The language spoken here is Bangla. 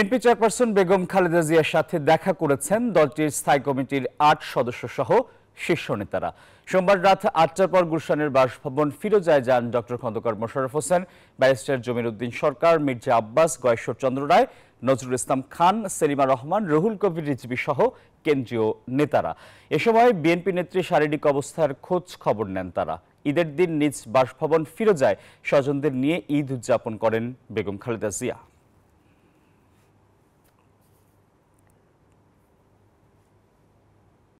বিএনপি চেয়ারপারসন বেগম খালেদা জিয়ার সাথে দেখা করেছেন দলটির স্থায়ী কমিটির আট সদস্য সহ শীর্ষ নেতারা সোমবার রাত আটটার পর গুলশানের বাসভবন ফিরোজায় যান ডক্টর খন্দকার মোশারফ হোসেন ব্যারিস্টার জমির উদ্দিন সরকার মির্জা আব্বাস গয়েশ্বর চন্দ্র রায় নজরুল ইসলাম খান সেলিমা রহমান রুহুল কবির রিজবি সহ কেন্দ্রীয় নেতারা এ সময় বিএনপি নেত্রী শারীরিক অবস্থার খোঁজ খবর নেন তারা ঈদের দিন নিজ বাসভবন ফিরোজায় স্বজনদের নিয়ে ঈদ উদযাপন করেন বেগম খালেদা জিয়া